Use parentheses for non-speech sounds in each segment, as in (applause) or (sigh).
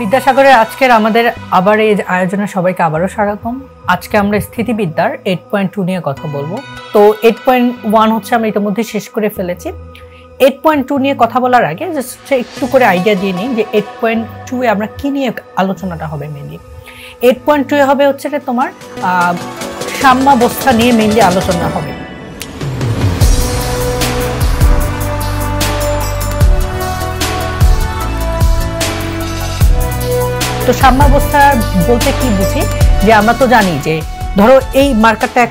বিদ্যাসাগরের আজকের আমাদের আবার এই আয়োজনে সবাইকে আবারও স্বাগতম আজকে আমরা স্থিতিবিদ্যার এইট পয়েন্ট টু নিয়ে কথা বলবো তো এইট পয়েন্ট ওয়ান হচ্ছে আমরা ইতিমধ্যে শেষ করে ফেলেছি এইট পয়েন্ট টু নিয়ে কথা বলার আগে জাস্ট একটু করে আইডিয়া দিয়ে নিই যে এইট পয়েন্ট টু এ আমরা কী নিয়ে আলোচনাটা হবে mainly eight point two A হবে হচ্ছে যে তোমার সাম্যাবস্থা নিয়ে মেনলি আলোচনা হবে তো সাম্যাবস্থা বলতে কি বুঝি যে আমরা তো জানি যে ধরো এই মার্কারটা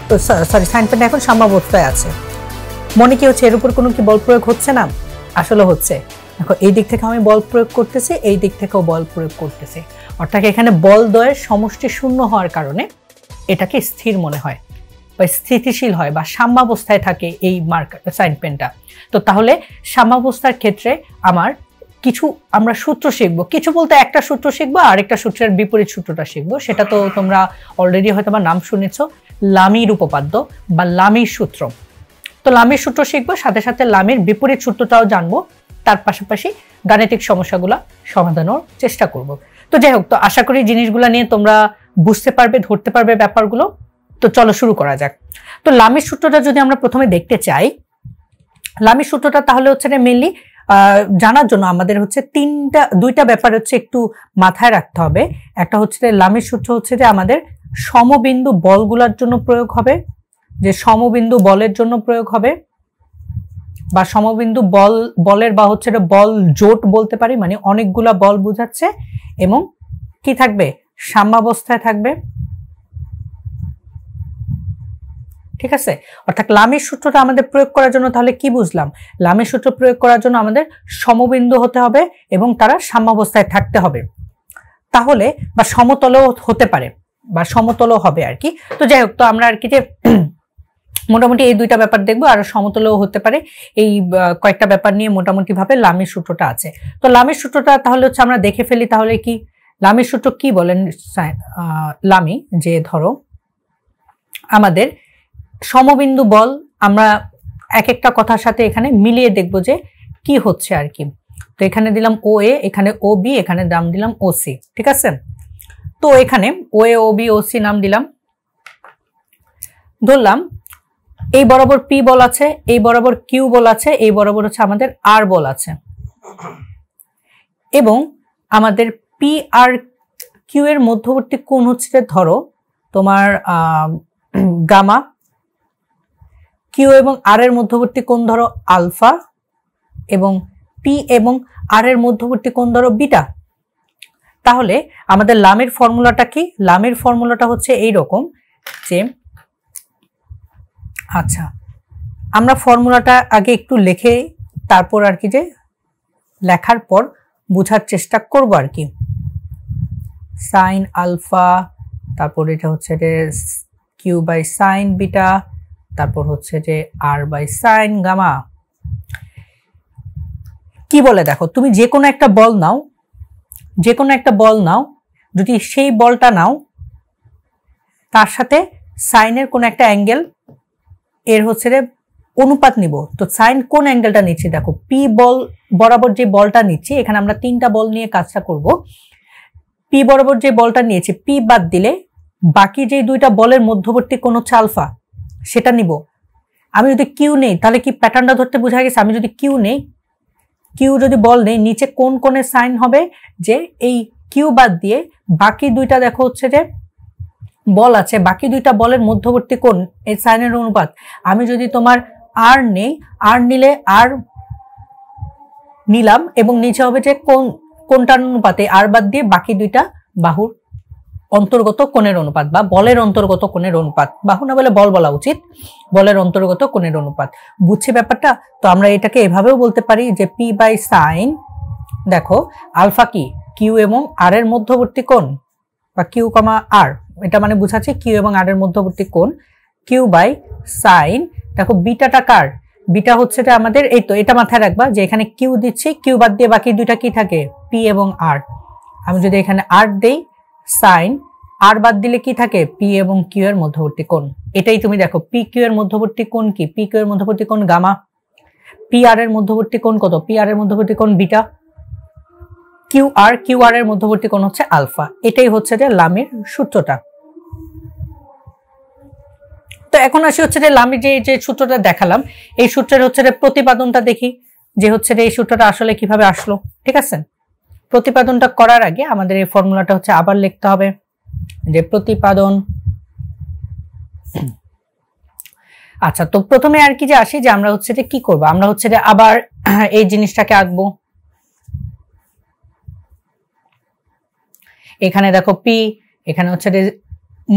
সরি সাইন এখন সাম্যাবস্থায় আছে মনে কি হচ্ছে এর উপর কোনো কি বল প্রয়োগ হচ্ছে না আসলে হচ্ছে দেখো এই দিক থেকে আমি বল প্রয়োগ করতেছি এই দিক থেকেও বল প্রয়োগ করতেছি অর্থাৎ এখানে বল দয়ের সমষ্টি শূন্য হওয়ার কারণে এটাকে স্থির মনে হয় বা স্থিতিশীল হয় বা সাম্যাবস্থায় থাকে এই মার্কার সাইন তো তাহলে সাম্যাবস্থার ক্ষেত্রে আমার কিছু আমরা সূত্র শিখবো কিছু বলতে একটা সূত্র শিখবো আর একটা সূত্রের বিপরীত সূত্রটা শিখবো সেটা তো তোমরা অলরেডি হয়তো বা নাম শুনেছ লামির উপপাদ্য বা লামির সূত্র তো লামির সূত্র শিখবো সাথে সাথে লামির বিপরীত সূত্রটাও জানবো তার পাশাপাশি গাণিতিক সমস্যাগুলো সমাধানোর চেষ্টা করব তো যাই হোক তো আশা করি জিনিসগুলো নিয়ে তোমরা বুঝতে পারবে ধরতে পারবে ব্যাপারগুলো তো চলো শুরু করা যাক তো লামির সূত্রটা যদি আমরা প্রথমে দেখতে চাই লামির সূত্রটা তাহলে হচ্ছে মেনলি জানার জন্য আমাদের হচ্ছে তিনটা দুইটা ব্যাপার হচ্ছে একটু মাথায় রাখতে হবে একটা হচ্ছে যে লামের সূত্র হচ্ছে যে আমাদের সমবিন্দু বলগুলার জন্য প্রয়োগ হবে যে সমবিন্দু বলের জন্য প্রয়োগ হবে বা সমবিন্দু বল বলের বা হচ্ছে বল জোট বলতে পারি মানে অনেকগুলা বল বুঝাচ্ছে এবং কি থাকবে সাম্যাবস্থায় থাকবে ঠিক আছে অর্থাৎ লামের সূত্রটা আমাদের প্রয়োগ করার জন্য তাহলে কি বুঝলাম লামের সূত্র প্রয়োগ করার জন্য আমাদের সমবিন্দু হতে হবে এবং তারা সাম্যাবস্থায় থাকতে হবে তাহলে বা সমতলও হতে পারে বা সমতলও হবে আর কি তো যাই হোক তো আমরা আর কি যে (clears throat) মোটামুটি এই দুইটা ব্যাপার দেখবো আর সমতলও হতে পারে এই কয়েকটা ব্যাপার নিয়ে মোটামুটিভাবে লামের সূত্রটা আছে তো লামের সূত্রটা তাহলে হচ্ছে আমরা দেখে ফেলি তাহলে কি লামের সূত্র কি বলেন লামি যে ধরো আমাদের সমবিন্দু বল আমরা এক একটা কথার সাথে এখানে মিলিয়ে দেখব যে কি হচ্ছে আর কি তো এখানে দিলাম ও এ এখানে ও বি এখানে দাম দিলাম ও সি ঠিক আছে তো এখানে ও এ ও বি ও সি নাম দিলাম ধরলাম এই বরাবর পি বল আছে এই বরাবর কিউ বল আছে এই বরাবর হচ্ছে আমাদের আর বল আছে এবং আমাদের পি আর কিউ এর মধ্যবর্তী কোন হচ্ছে ধরো তোমার গামা কিউ এবং আর এর মধ্যবর্তী কোণ ধরো আলফা এবং পি এবং আর এর মধ্যবর্তী কোণ ধরো বিটা তাহলে আমাদের লামের ফর্মুলাটা কি লামের ফর্মুলাটা হচ্ছে এই রকম যে আচ্ছা আমরা ফর্মুলাটা আগে একটু লেখে তারপর আর কি যে লেখার পর বোঝার চেষ্টা করব আর কি সাইন আলফা তারপর এটা হচ্ছে কিউ বাই সাইন বিটা তারপর হচ্ছে যে আর বাই সাইন গামা কি বলে দেখো তুমি যে কোনো একটা বল নাও যে কোনো একটা বল নাও যদি সেই বলটা নাও তার সাথে সাইনের কোনো একটা অ্যাঙ্গেল এর হচ্ছে রে অনুপাত নিব তো সাইন কোন অ্যাঙ্গেলটা নিচ্ছি দেখো পি বল বরাবর যে বলটা নিচ্ছি এখানে আমরা তিনটা বল নিয়ে কাজটা করব পি বরাবর যে বলটা নিয়েছি পি বাদ দিলে বাকি যে দুইটা বলের মধ্যবর্তী কোনো চালফা সেটা নিব আমি যদি কিউ নেই তাহলে কি প্যাটার্নটা ধরতে বোঝা গেছে আমি যদি কিউ নেই কিউ যদি বল নেই নিচে কোন কোণে সাইন হবে যে এই কিউ বাদ দিয়ে বাকি দুইটা দেখো হচ্ছে যে বল আছে বাকি দুইটা বলের মধ্যবর্তী কোন এই সাইনের অনুপাত আমি যদি তোমার আর নেই আর নিলে আর নিলাম এবং নিচে হবে যে কোন কোনটার অনুপাতে আর বাদ দিয়ে বাকি দুইটা বাহুর অন্তর্গত কোণের অনুপাত বা বলের অন্তর্গত কোণের অনুপাত বাহু না বলে বল বলা উচিত বলের অন্তর্গত কোণের অনুপাত বুঝছে ব্যাপারটা তো আমরা এটাকে এভাবেও বলতে পারি যে পি বাই সাইন দেখো আলফা কি কিউ এবং আর এর মধ্যবর্তী কোণ বা কিউ কমা আর এটা মানে বুঝাচ্ছে কিউ এবং আর এর মধ্যবর্তী কোণ কিউ বাই সাইন দেখো বিটাটা কার বিটা হচ্ছে যে আমাদের এই তো এটা মাথায় রাখবা যে এখানে কিউ দিচ্ছি কিউ বাদ দিয়ে বাকি দুইটা কি থাকে পি এবং আর আমি যদি এখানে আর দেই সাইন আর বাদ দিলে কি থাকে পি এবং কিউ এর মধ্যবর্তী কোণ এটাই তুমি দেখো পি কিউ এর মধ্যবর্তী কোণ কি পি কিউ এর মধ্যবর্তী কোণ গামা পি আর এর মধ্যবর্তী কোণ কত পি আর এর মধ্যবর্তী কোণ beta Q R Q R এর মধ্যবর্তী কোণ হচ্ছে আলফা এটাই হচ্ছে যে লামের সূত্রটা তো এখন আসি হচ্ছে যে লামি যে যে সূত্রটা দেখালাম এই সূত্রের হচ্ছে যে প্রতিপাদনটা দেখি যে হচ্ছে যে এই সূত্রটা আসলে কিভাবে আসলো ঠিক আছে প্রতিপাদনটা করার আগে আমাদের এই ফর্মুলাটা হচ্ছে আবার লিখতে হবে যে প্রতিপাদন আচ্ছা তো প্রথমে আর কি যে আসি যে আমরা হচ্ছে যে কি করব আমরা হচ্ছে যে আবার এই জিনিসটাকে আঁকবো এখানে দেখো পি এখানে হচ্ছে যে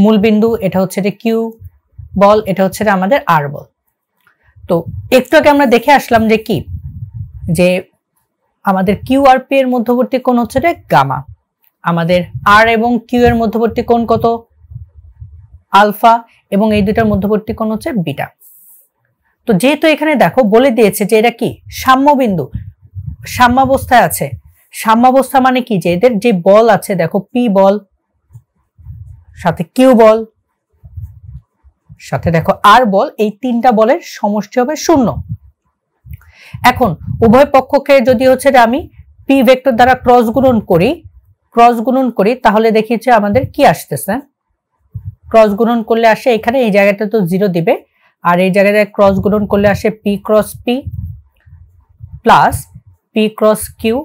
মূল বিন্দু এটা হচ্ছে যে কিউ বল এটা হচ্ছে যে আমাদের আর বল তো একটু আগে আমরা দেখে আসলাম যে কি যে আমাদের কিউ আর পি এর মধ্যবর্তী কোণ হচ্ছে রে গামা আমাদের আর এবং কিউ এর মধ্যবর্তী কোণ কত আলফা এবং এই দুটার মধ্যবর্তী কোণ হচ্ছে বিটা তো যেহেতু এখানে দেখো বলে দিয়েছে যে এটা কি সাম্যবিন্দু সাম্যাবস্থায় আছে সাম্যাবস্থা মানে কি যে এদের যে বল আছে দেখো পি বল সাথে কিউ বল সাথে দেখো আর বল এই তিনটা বলের সমষ্টি হবে শূন্য এখন উভয় পক্ষকে যদি হচ্ছে যে আমি পি ভেক্টর দ্বারা ক্রস গুণন করি ক্রস গুণন করি তাহলে দেখি আমাদের কি আসতেছে ক্রস গুণন করলে আসে এখানে এই জায়গাটা তো জিরো দিবে আর এই জায়গাটায় ক্রস গুণন করলে আসে P cross P plus P cross Q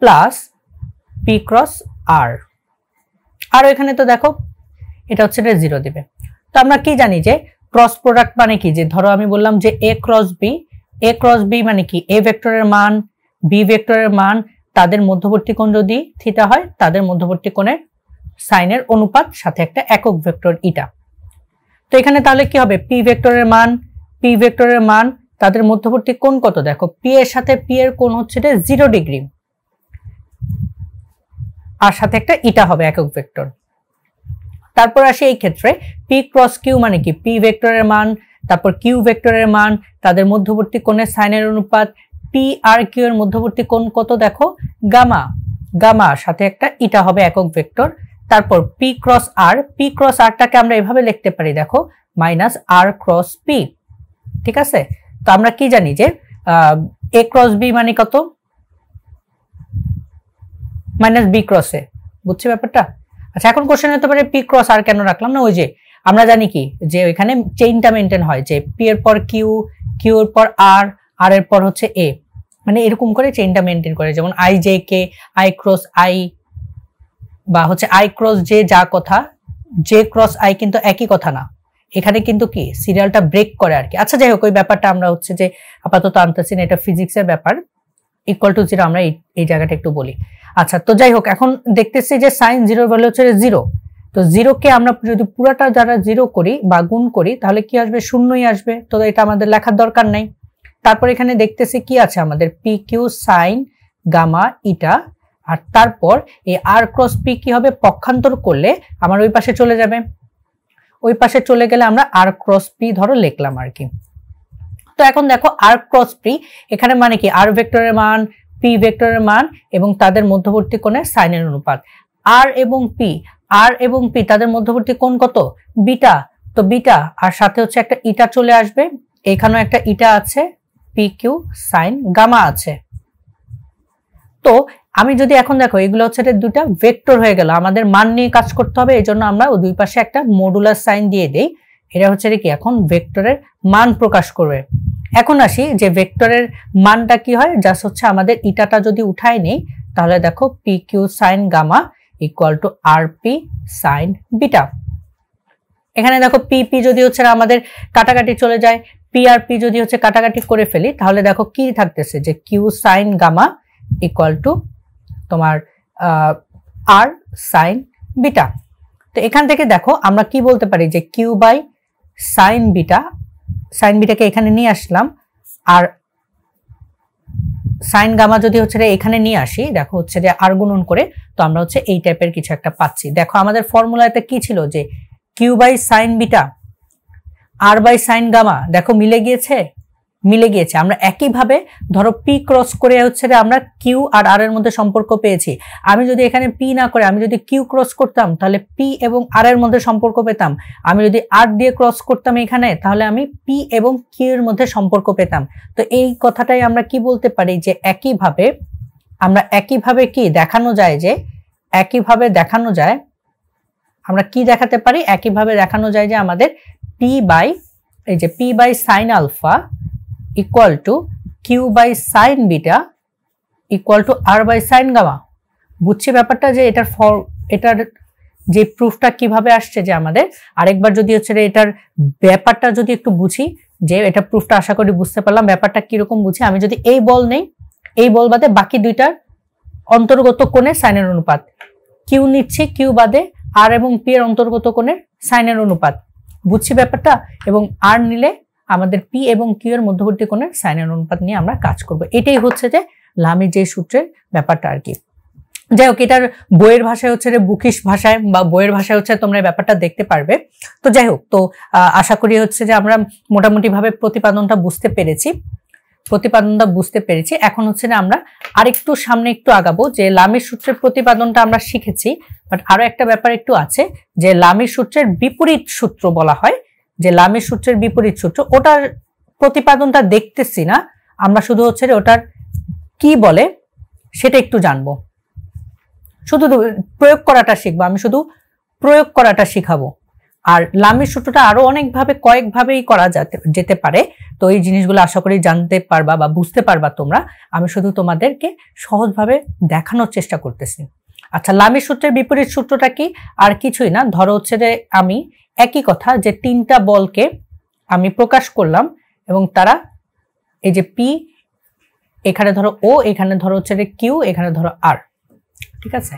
plus P cross R আর এখানে তো দেখো এটা হচ্ছে জিরো দিবে তো আমরা কি জানি যে ক্রস প্রোডাক্ট মানে কি যে ধরো আমি বললাম যে A cross B A cross B মানে কি এ ভেক্টরের মান বি ভেক্টরের মান তাদের মধ্যবর্তী কোণ যদি থিতা হয় তাদের মধ্যবর্তী কোণের সাইনের অনুপাত সাথে একটা একক ভেক্টর ইটা তো এখানে তাহলে কি হবে পি ভেক্টরের মান পি ভেক্টরের মান তাদের মধ্যবর্তী কোণ কত দেখো পি এর সাথে পি এর কোণ হচ্ছে এটা জিরো ডিগ্রি আর সাথে একটা ইটা হবে একক ভেক্টর তারপর আসে এই ক্ষেত্রে পি ক্রস কিউ মানে কি পি ভেক্টরের মান তারপর কিউ ভেক্টরের মান তাদের মধ্যবর্তী কোণের সাইনের অনুপাত পি আর কিউ এর মধ্যবর্তী কোণ কত দেখো গামা গামা সাথে একটা ইটা হবে একক ভেক্টর তারপর P cross R P cross আরটাকে আমরা এভাবে লিখতে পারি দেখো মাইনাস আর ক্রস পি ঠিক আছে তো আমরা কি জানি যে এ ক্রস বি মানে কত মাইনাস বি ক্রস এ বুঝছি ব্যাপারটা আচ্ছা এখন কোশ্চেন হতে পারে পি ক্রস আর কেন রাখলাম না ওই যে আমরা জানি কি যে এখানে চেইনটা মেনটেন হয় যে পি এর পর কিউ কিউ এর পর আর আর এর পর হচ্ছে এ মানে এরকম করে চেইনটা মেনটেন করে যেমন I J K I cross I বা হচ্ছে আই ক্রস জে যা কথা জে ক্রস আই কিন্তু একই কথা না এখানে কিন্তু কি সিরিয়ালটা ব্রেক করে আর কি আচ্ছা যাই হোক ওই ব্যাপারটা আমরা হচ্ছে যে আপাতত আনতেছি না এটা ফিজিক্সের ব্যাপার ইকুয়াল টু জিরো আমরা এই জায়গাটা একটু বলি আচ্ছা তো যাই হোক এখন দেখতেছি যে সাইন জিরোর ভ্যালু হচ্ছে জিরো তো জিরোকে আমরা যদি পুরাটা যারা জিরো করি বা গুণ করি তাহলে কি আসবে শূন্যই আসবে তো এটা আমাদের লেখার দরকার নাই তারপর এখানে দেখতেছি কি আছে আমাদের পি কিউ সাইন গামা ইটা আর তারপর এই আর ক্রস পি কি হবে পক্ষান্তর করলে আমার ওই পাশে চলে যাবে ওই পাশে চলে গেলে আমরা আর ক্রস পি ধরো লিখলাম আর কি তো এখন দেখো আর ক্রস পি এখানে মানে কি আর ভেক্টরের মান পি ভেক্টরের মান এবং তাদের মধ্যবর্তী কোণে সাইনের অনুপাত আর এবং পি আর এবং পি তাদের মধ্যবর্তী কোন কত বিটা তো বিটা আর সাথে হচ্ছে একটা ইটা চলে আসবে এখানেও একটা ইটা আছে পি কিউ সাইন গামা আছে তো আমি যদি এখন দেখো এগুলো হচ্ছে দুটা ভেক্টর হয়ে গেল আমাদের মান নিয়ে কাজ করতে হবে এই জন্য আমরা দুই পাশে একটা মডুলার সাইন দিয়ে দিই এটা হচ্ছে কি এখন ভেক্টরের মান প্রকাশ করবে এখন আসি যে ভেক্টরের মানটা কি হয় জাস্ট হচ্ছে আমাদের ইটাটা যদি উঠায় নেই তাহলে দেখো P Q sine gamma equal to R P sine beta এখানে দেখো পিপি যদি হচ্ছে আমাদের কাটাকাটি চলে যায় পি আর পি যদি হচ্ছে কাটাকাটি করে ফেলি তাহলে দেখো কি থাকতেছে যে Q sine gamma equal to তোমার আর সাইন বিটা তো এখান থেকে দেখো আমরা কি বলতে পারি যে Q by sine beta sine বিটাকে এখানে নিয়ে আসলাম আর সাইন গামা যদি হচ্ছে এখানে নিয়ে আসি দেখো হচ্ছে যে আর গুণন করে তো আমরা হচ্ছে এই টাইপের কিছু একটা পাচ্ছি দেখো আমাদের ফর্মুলাতে কি ছিল যে Q by sine beta R by sine gamma দেখো মিলে গিয়েছে মিলে গিয়েছে আমরা একইভাবে ধরো পি ক্রস করে হচ্ছে আমরা কিউ আর আর এর মধ্যে সম্পর্ক পেয়েছি আমি যদি এখানে পি না করে আমি যদি কিউ ক্রস করতাম তাহলে পি এবং আর এর মধ্যে সম্পর্ক পেতাম আমি যদি আর দিয়ে ক্রস করতাম এখানে তাহলে আমি পি এবং কিউ এর মধ্যে সম্পর্ক পেতাম তো এই কথাটাই আমরা কি বলতে পারি যে একইভাবে আমরা একইভাবে কি দেখানো যায় যে একইভাবে দেখানো যায় আমরা কি দেখাতে পারি একইভাবে দেখানো যায় যে আমাদের পি বাই এই যে P by sine alpha equal to Q by sine beta equal to R by sine gamma বুঝছি ব্যাপারটা যে এটার ফর এটার যে প্রুফটা কিভাবে আসছে যে আমাদের আরেকবার যদি হচ্ছে এটার ব্যাপারটা যদি একটু বুঝি যে এটা প্রুফটা আশা করি বুঝতে পারলাম ব্যাপারটা কিরকম বুঝি আমি যদি এই বল নেই এই বল বাদে বাকি দুইটার অন্তর্গত কোণে সাইনের অনুপাত কিউ নিচ্ছে কিউ বাদে আর এবং পি এর অন্তর্গত কোণের সাইনের অনুপাত বুঝছি ব্যাপারটা এবং আর নিলে আমাদের পি এবং কিউ এর মধ্যবর্তী কোণের সাইনের অনুপাত নিয়ে আমরা কাজ করব এটাই হচ্ছে যে লামি যে সূত্রের ব্যাপারটা আর কি যাই হোক এটার বইয়ের ভাষায় হচ্ছে বুকিশ ভাষায় বা বইয়ের ভাষায় হচ্ছে তোমরা ব্যাপারটা দেখতে পারবে তো যাই হোক তো আশা করি হচ্ছে যে আমরা মোটামুটিভাবে প্রতিপাদনটা বুঝতে পেরেছি প্রতিপাদনটা বুঝতে পেরেছি এখন হচ্ছে না আমরা আরেকটু সামনে একটু আগাবো যে লামির সূত্রের প্রতিপাদনটা আমরা শিখেছি বাট আরো একটা ব্যাপার একটু আছে যে লামির সূত্রের বিপরীত সূত্র বলা হয় যে লামের সূত্রের বিপরীত সূত্র ওটার প্রতিপাদনটা দেখতেছি না আমরা শুধু হচ্ছে ওটার কি বলে সেটা একটু জানবো শুধু প্রয়োগ করাটা শিখবো আমি শুধু প্রয়োগ করাটা শিখাবো আর লামের সূত্রটা আরো অনেকভাবে কয়েকভাবেই করা যাতে যেতে পারে তো এই জিনিসগুলো আশা করি জানতে পারবা বা বুঝতে পারবা তোমরা আমি শুধু তোমাদেরকে সহজভাবে দেখানোর চেষ্টা করতেছি আচ্ছা লামের সূত্রের বিপরীত সূত্রটা কি আর কিছুই না ধরো হচ্ছে যে আমি একই কথা যে তিনটা বলকে আমি প্রকাশ করলাম এবং তারা এই যে পি এখানে ধরো ও এখানে ধরো হচ্ছে কিউ এখানে ধরো আর ঠিক আছে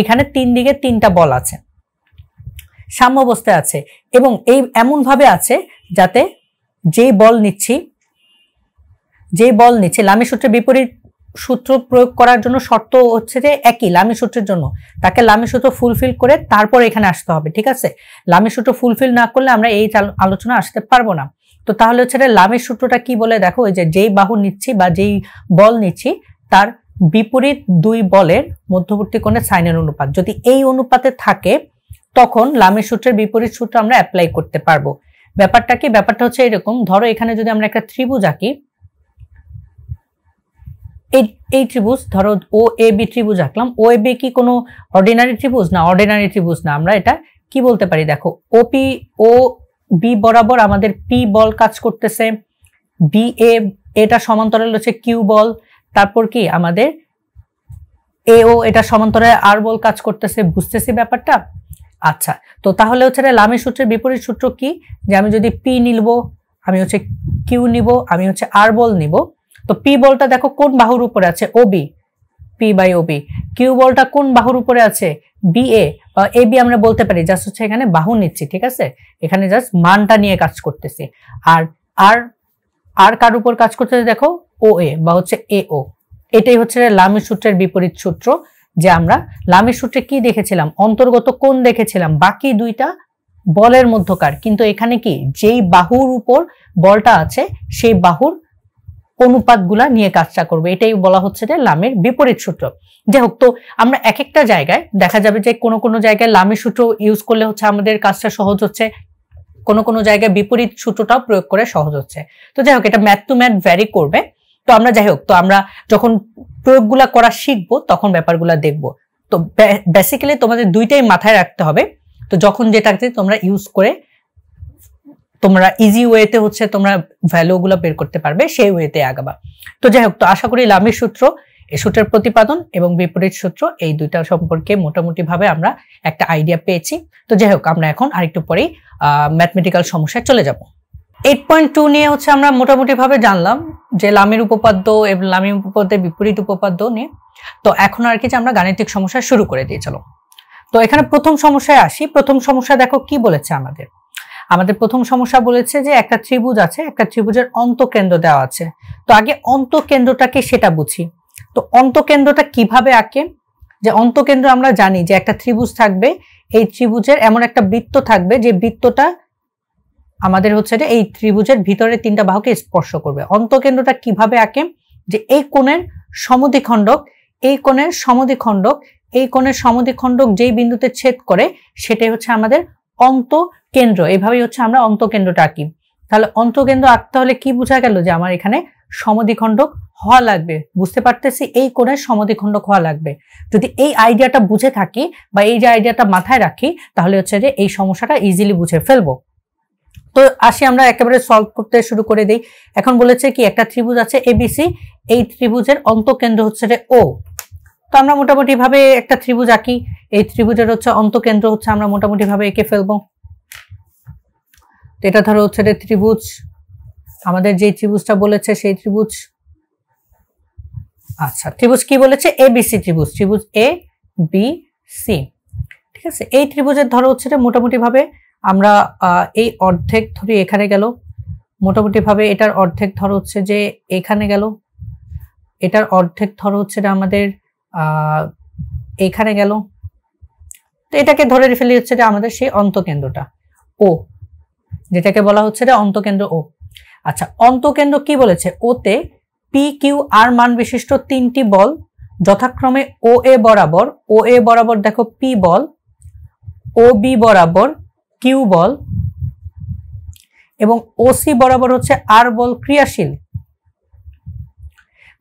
এখানে তিন দিকে তিনটা বল আছে সাম্যবস্থায় আছে এবং এই এমনভাবে আছে যাতে যে বল নিচ্ছি যে বল নিচ্ছে লামের সূত্রে বিপরীত সূত্র প্রয়োগ করার জন্য শর্ত হচ্ছে যে একই লামি সূত্রের জন্য তাকে লামি সূত্র ফুলফিল করে তারপর এখানে আসতে হবে ঠিক আছে লামি সূত্র ফুলফিল না করলে আমরা এই আলোচনা আসতে পারবো না তো তাহলে হচ্ছে লামের সূত্রটা কি বলে দেখো ওই যে যেই বাহু নিচ্ছি বা যেই বল নিচ্ছি তার বিপরীত দুই বলের মধ্যবর্তী কোণে সাইনের অনুপাত যদি এই অনুপাতে থাকে তখন লামের সূত্রের বিপরীত সূত্র আমরা অ্যাপ্লাই করতে পারবো ব্যাপারটা কি ব্যাপারটা হচ্ছে এরকম ধরো এখানে যদি আমরা একটা ত্রিভুজ আঁকি এই এই ত্রিভুজ ধরো ও এ বি ত্রিভুজ আঁকলাম ও এ বি কি কোনো অর্ডিনারি ত্রিভুজ না অর্ডিনারি ত্রিভুজ না আমরা এটা কি বলতে পারি দেখো ওপি ও বি বরাবর আমাদের পি বল কাজ করতেছে বি এ এটা সমান্তরাল হচ্ছে কিউ বল তারপর কি আমাদের এ ও এটা সমান্তরাল আর বল কাজ করতেছে বুঝতেছি ব্যাপারটা আচ্ছা তো তাহলে হচ্ছে লামের সূত্রের বিপরীত সূত্র কি যে আমি যদি পি নিলব আমি হচ্ছে কিউ নিব আমি হচ্ছে আর বল নিব তো পি বলটা দেখো কোন বাহুর উপরে আছে OB P by OB Q বলটা কোন বাহুর উপরে আছে বি এ এ বি আমরা বলতে পারি জাস্ট হচ্ছে এখানে বাহু নিচ্ছি ঠিক আছে এখানে জাস্ট মানটা নিয়ে কাজ করতেছি আর আর আর কার উপর কাজ করতেছে দেখো ও এ বা হচ্ছে এ ও এটাই হচ্ছে লামি সূত্রের বিপরীত সূত্র যে আমরা লামের সূত্রে কি দেখেছিলাম অন্তর্গত কোন দেখেছিলাম বাকি দুইটা বলের মধ্যকার কিন্তু এখানে কি যেই বাহুর উপর বলটা আছে সেই বাহুর অনুপাতগুলা নিয়ে কাজটা করবে এটাই বলা হচ্ছে যে লামের বিপরীত সূত্র যাই হোক তো আমরা এক একটা জায়গায় দেখা যাবে যে কোনো কোনো জায়গায় লামের সূত্র ইউজ করলে হচ্ছে আমাদের কাজটা সহজ হচ্ছে কোনো কোনো জায়গায় বিপরীত সূত্রটাও প্রয়োগ করে সহজ হচ্ছে তো যাই হোক এটা ম্যাথ টু ম্যাথ ভ্যারি করবে তো আমরা যাই হোক তো আমরা যখন প্রয়োগগুলা করা শিখবো তখন ব্যাপারগুলো দেখব তো বেসিক্যালি তোমাদের দুইটাই মাথায় রাখতে হবে তো যখন যেটাকে তোমরা ইউজ করে তোমরা ইজি ওয়েতে হচ্ছে তোমরা ভ্যালুগুলো বের করতে পারবে সেই ওয়েতে আগাবা তো যাই হোক তো আশা করি লামের সূত্র সূত্রের প্রতিপাদন এবং বিপরীত সূত্র এই দুইটা সম্পর্কে মোটামুটিভাবে আমরা একটা আইডিয়া পেয়েছি তো যাই হোক আমরা এখন আরেকটু পরেই ম্যাথমেটিক্যাল সমস্যায় চলে যাব এইট পয়েন্ট টু নিয়ে হচ্ছে আমরা মোটামুটিভাবে জানলাম যে লামের উপপাদ্য এবং লামির উপপাদ্যের বিপরীত উপপাদ্য নিয়ে তো এখন আর কি যে আমরা গাণিতিক সমস্যা শুরু করে দিয়ে চলো তো এখানে প্রথম সমস্যায় আসি প্রথম সমস্যা দেখো কি বলেছে আমাদের আমাদের প্রথম সমস্যা বলেছে যে একটা ত্রিভুজ আছে একটা ত্রিভুজের অন্তকেন্দ্র দেওয়া আছে তো আগে অন্তকেন্দ্রটাকে সেটা বুঝি তো অন্তকেন্দ্রটা কিভাবে আঁকে যে অন্তকেন্দ্র আমরা জানি যে একটা ত্রিভুজ থাকবে এই ত্রিভুজের এমন একটা বৃত্ত থাকবে যে বৃত্তটা আমাদের হচ্ছে যে এই ত্রিভুজের ভিতরে তিনটা বাহুকে স্পর্শ করবে অন্তকেন্দ্রটা কিভাবে আঁকে যে এই কোণের সমধিখণ্ডক এই কোণের সমধিখণ্ডক এই কোণের সমদ্বিখণ্ডক যেই বিন্দুতে ছেদ করে সেটাই হচ্ছে আমাদের অন্ত কেন্দ্র এভাবেই হচ্ছে আমরা অন্তকেন্দ্রটা আঁকি তাহলে অন্তকেন্দ্র আঁকতে হলে কি বোঝা গেল যে আমার এখানে সমদ্বিখণ্ডক হওয়া লাগবে বুঝতে পারতেছি এই কোণের সমদ্বিখণ্ডক হওয়া লাগবে যদি এই আইডিয়াটা বুঝে থাকি বা এই যে আইডিয়াটা মাথায় রাখি তাহলে হচ্ছে যে এই সমস্যাটা ইজিলি বুঝে ফেলবো তো আসি আমরা একেবারে সলভ করতে শুরু করে দিই এখন বলেছে কি একটা ত্রিভুজ আছে এবিসি এই ত্রিভুজের অন্তকেন্দ্র হচ্ছে যে ও তো আমরা মোটামুটিভাবে একটা ত্রিভুজ আঁকি এই ত্রিভুজের হচ্ছে অন্তকেন্দ্র হচ্ছে আমরা মোটামুটিভাবে এঁকে ফেলবো তো এটা ধরো হচ্ছে ত্রিভুজ আমাদের যে ত্রিভুজটা বলেছে সেই ত্রিভুজ আচ্ছা ত্রিভুজ কি বলেছে এ বিসি ত্রিভুজ ত্রিভুজ এ বি সি ঠিক আছে এই ত্রিভুজের ধরো হচ্ছে মোটামুটিভাবে আমরা এই অর্ধেক ধরি এখানে গেল মোটামুটিভাবে এটার অর্ধেক ধরো হচ্ছে যে এখানে গেল এটার অর্ধেক ধরো হচ্ছে আমাদের এইখানে গেল তো এটাকে ধরে ফেলি হচ্ছে যে আমাদের সেই অন্তকেন্দ্রটা ও যেটাকে বলা হচ্ছে যে অন্তকেন্দ্র ও আচ্ছা অন্তকেন্দ্র কি বলেছে ওতে পি কিউ আর মান বিশিষ্ট তিনটি বল যথাক্রমে ও এ বরাবর ও এ বরাবর দেখো পি বল ও বি বরাবর কিউ বল এবং ও সি বরাবর হচ্ছে আর বল ক্রিয়াশীল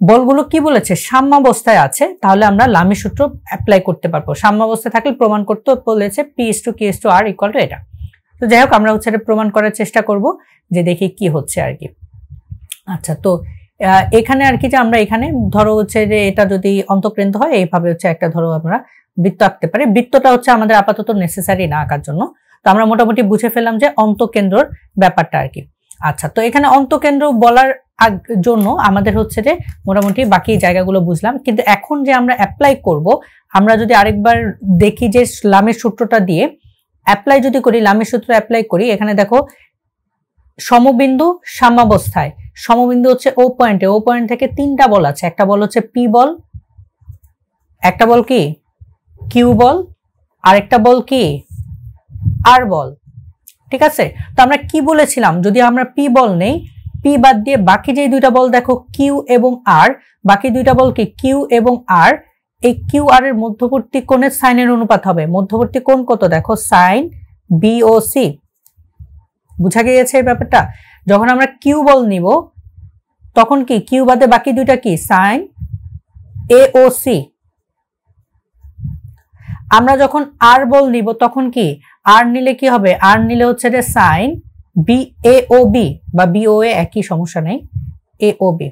বলগুলো কি বলেছে সাম্যাবস্থায় আছে তাহলে আমরা লামি সূত্র অ্যাপ্লাই করতে পারবো সাম্যাবস্থায় থাকলে প্রমাণ করতে বলেছে পি এস টু কে is to R equal to এটা তো যাই হোক আমরা হচ্ছে এটা প্রমাণ করার চেষ্টা করব যে দেখি কি হচ্ছে আর কি আচ্ছা তো এখানে আর কি যে আমরা এখানে ধরো হচ্ছে যে এটা যদি অন্তঃকেন্দ্র হয় এইভাবে হচ্ছে একটা ধরো আমরা বৃত্ত আঁকতে পারি বৃত্তটা হচ্ছে আমাদের আপাতত নেসেসারি না আঁকার জন্য তো আমরা মোটামুটি বুঝে ফেললাম যে অন্তঃকেন্দ্রর ব্যাপারটা আর কি আচ্ছা তো এখানে অন্তঃকেন্দ্র বলার জন্য আমাদের হচ্ছে যে মোটামুটি বাকি জায়গাগুলো বুঝলাম কিন্তু এখন যে আমরা অ্যাপ্লাই করব আমরা যদি আরেকবার দেখি যে লামের সূত্রটা দিয়ে অ্যাপ্লাই যদি করি লামের সূত্র অ্যাপ্লাই করি এখানে দেখো সমবিন্দু সাম্যাবস্থায় সমবিন্দু হচ্ছে ও পয়েন্টে ও পয়েন্ট থেকে তিনটা বল আছে একটা বল হচ্ছে পি বল একটা বল কি কিউ বল আর একটা বল কি আর বল ঠিক আছে তো আমরা কি বলেছিলাম যদি আমরা পি বল নেই পি বাদ দিয়ে বাকি যে দুইটা বল দেখো কিউ এবং আর বাকি দুইটা বলকে কিউ এবং আর এই কিউ আর এর মধ্যবর্তী কোণের সাইনের অনুপাত হবে মধ্যবর্তী কোণ কত দেখো সাইন বিওসি বুঝা গিয়েছে এই ব্যাপারটা যখন আমরা কিউ বল নিব তখন কি কিউ বাদে বাকি দুইটা কি সাইন এ ও সি আমরা যখন আর বল নিব তখন কি আর নিলে কি হবে আর নিলে হচ্ছে যে sine B A O B বা বিও এ একই সমস্যা নেই এ ও বি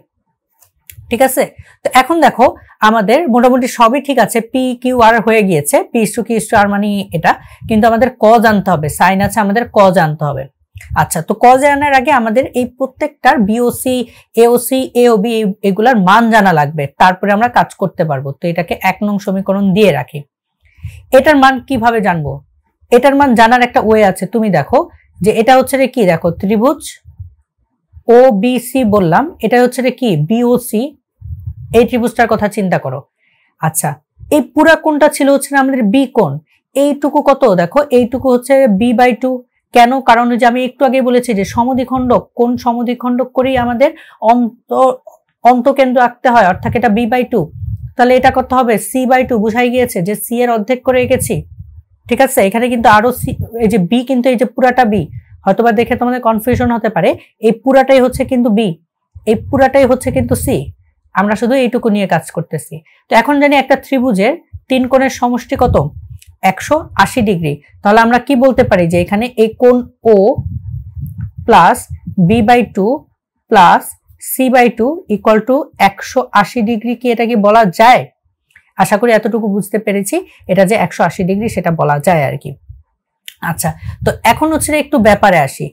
ঠিক আছে তো এখন দেখো আমাদের মোটামুটি সবই ঠিক আছে পি কিউ আর হয়ে গিয়েছে পি টু কিউ আর মানে এটা কিন্তু আমাদের ক জানতে হবে সাইন আছে আমাদের ক জানতে হবে আচ্ছা তো ক জানার আগে আমাদের এই প্রত্যেকটার বিওসি এওসি এওবি এগুলার মান জানা লাগবে তারপরে আমরা কাজ করতে পারবো তো এটাকে এক নং সমীকরণ দিয়ে রাখি এটার মান কিভাবে জানবো এটার মান জানার একটা ওয়ে আছে তুমি দেখো যে এটা হচ্ছে রে কি দেখো ত্রিভুজ ও বিসি বললাম এটা হচ্ছে রে কি বিওসি এই ত্রিভুজটার কথা চিন্তা করো আচ্ছা এই পুরা কোনটা ছিল হচ্ছে না আমাদের বি কোন এইটুকু কত দেখো এইটুকু হচ্ছে বি বাই টু কেন কারণ যে আমি একটু আগে বলেছি যে সমধিখণ্ডক কোন সমদ্বিখণ্ডক করেই আমাদের অন্ত অন্তকেন্দ্র আঁকতে হয় অর্থাৎ এটা বি বাই টু তাহলে এটা করতে হবে সি বাই টু বুঝাই গিয়েছে যে সি এর অর্ধেক করে এঁকেছি ঠিক আছে এখানে কিন্তু আরো এই যে বি কিন্তু এই যে পুরাটা বি হয়তো বা দেখে তোমাদের কনফিউশন হতে পারে এই পুরাটাই হচ্ছে কিন্তু বি এই পুরাটাই হচ্ছে কিন্তু সি আমরা শুধু এইটুকু নিয়ে কাজ করতেছি তো এখন জানি একটা ত্রিভুজের তিন কোণের সমষ্টি কত একশো আশি ডিগ্রি তাহলে আমরা কি বলতে পারি যে এখানে এই কোণ O plus B by two plus C by two equal to একশো আশি ডিগ্রি কি এটা কি বলা যায় আশা করি এতটুকু বুঝতে পেরেছি এটা যে একশো আশি ডিগ্রি সেটা বলা যায় আর কি আচ্ছা তো এখন হচ্ছে একটু ব্যাপারে আসি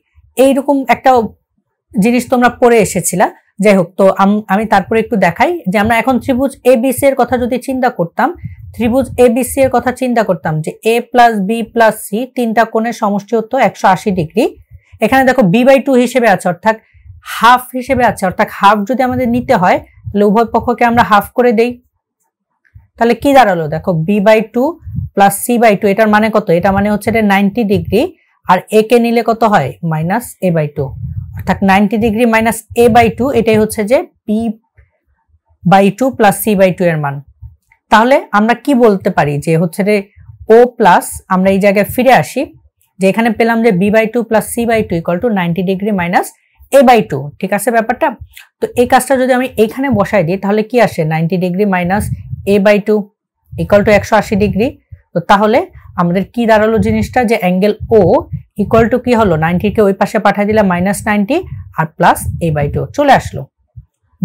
এইরকম একটা জিনিস তোমরা পড়ে এসেছিলা যাই হোক তো আমি তারপরে একটু দেখাই যে আমরা এখন ত্রিভুজ এ সি এর কথা যদি চিন্তা করতাম ত্রিভুজ এ সি এর কথা চিন্তা করতাম যে A plus B plus C তিনটা কোণের সমষ্টি হতো একশো আশি ডিগ্রি এখানে দেখো বি বাই টু হিসেবে আছে অর্থাৎ হাফ হিসেবে আছে অর্থাৎ হাফ যদি আমাদের নিতে হয় তাহলে উভয় পক্ষকে আমরা হাফ করে দেই তাহলে কি দাঁড়ালো দেখো B by two plus C by two এটার মানে কত এটা মানে হচ্ছে এটা নাইনটি ডিগ্রি আর এ কে নিলে কত হয় মাইনাস এ বাই টু অর্থাৎ ninety degree minus A by two এটাই হচ্ছে যে B by two plus C by two এর মান তাহলে আমরা কি বলতে পারি যে হচ্ছে রে ও প্লাস আমরা এই জায়গায় ফিরে আসি যে এখানে পেলাম যে B by two plus C by two equal to ninety degree minus A by two ঠিক আছে ব্যাপারটা তো এই কাজটা যদি আমি এখানে বসাই দিই তাহলে কি আসে ninety degree minus A by two equal to একশো আশি ডিগ্রি তো তাহলে আমাদের কি দাঁড়ালো জিনিসটা যে অ্যাঙ্গেল ও ইকুয়াল টু কি হলো নাইনটিকে ওই পাশে পাঠিয়ে দিলাম মাইনাস নাইনটি আর প্লাস এ বাই টু চলে আসলো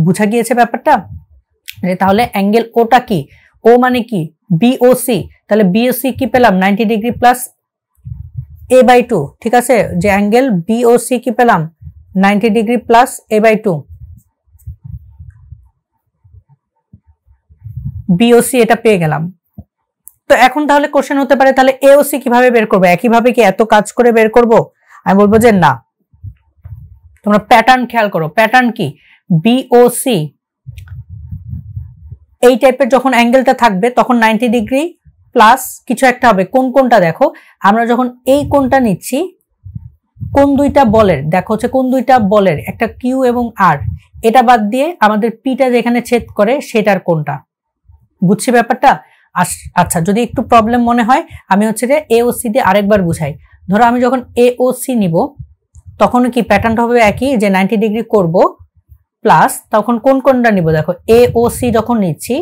বুঝা গিয়েছে ব্যাপারটা যে তাহলে অ্যাঙ্গেল ওটা কি ও মানে কি বিওসি তাহলে বিওসি কি পেলাম ninety degree plus A by two ঠিক আছে যে অ্যাঙ্গেল বিওসি কি পেলাম ninety degree plus A by two BOC এটা পেয়ে গেলাম তো এখন তাহলে কোশ্চেন হতে পারে তাহলে এওসি কিভাবে বের করবো একইভাবে কি এত কাজ করে বের করব আমি বলবো যে না তোমরা প্যাটার্ন খেয়াল করো প্যাটার্ন কি বিওসি এই টাইপের যখন অ্যাঙ্গেলটা থাকবে তখন নাইনটি ডিগ্রি প্লাস কিছু একটা হবে কোন কোনটা দেখো আমরা যখন এই কোনটা নিচ্ছি কোন দুইটা বলের দেখো হচ্ছে কোন দুইটা বলের একটা কিউ এবং আর এটা বাদ দিয়ে আমাদের পিটা যেখানে ছেদ করে সেটার কোনটা বুঝছি ব্যাপারটা আচ্ছা যদি একটু প্রবলেম মনে হয় আমি হচ্ছে যে এওসি দিয়ে আরেকবার বুঝাই ধরো আমি যখন এওসি নিব তখন কি প্যাটার্নটা হবে একই যে নাইনটি ডিগ্রি করব প্লাস তখন কোন কোনটা নিব দেখো এওসি যখন নিচ্ছি